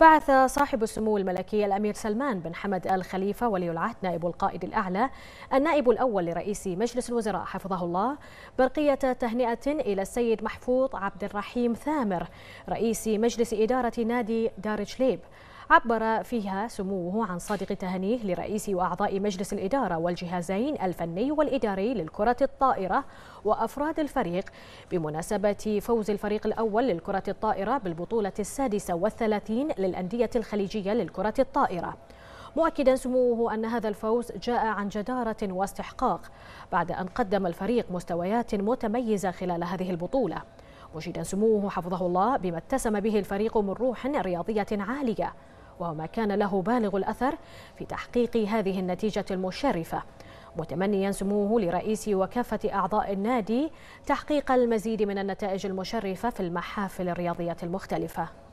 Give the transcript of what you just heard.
بعث صاحب السمو الملكي الأمير سلمان بن حمد آل خليفة ولي العهد نائب القائد الأعلى النائب الأول لرئيس مجلس الوزراء حفظه الله برقية تهنئة إلى السيد محفوظ عبد الرحيم ثامر رئيس مجلس إدارة نادي دار جليب عبر فيها سموه عن صادق تهنيه لرئيس وأعضاء مجلس الإدارة والجهازين الفني والإداري للكرة الطائرة وأفراد الفريق بمناسبة فوز الفريق الأول للكرة الطائرة بالبطولة السادسة والثلاثين للأندية الخليجية للكرة الطائرة مؤكدا سموه أن هذا الفوز جاء عن جدارة واستحقاق بعد أن قدم الفريق مستويات متميزة خلال هذه البطولة مجيدا سموه حفظه الله بما اتسم به الفريق من روح رياضية عالية وهو ما كان له بالغ الأثر في تحقيق هذه النتيجة المشرفة متمنيا سموه لرئيس وكافة أعضاء النادي تحقيق المزيد من النتائج المشرفة في المحافل الرياضية المختلفة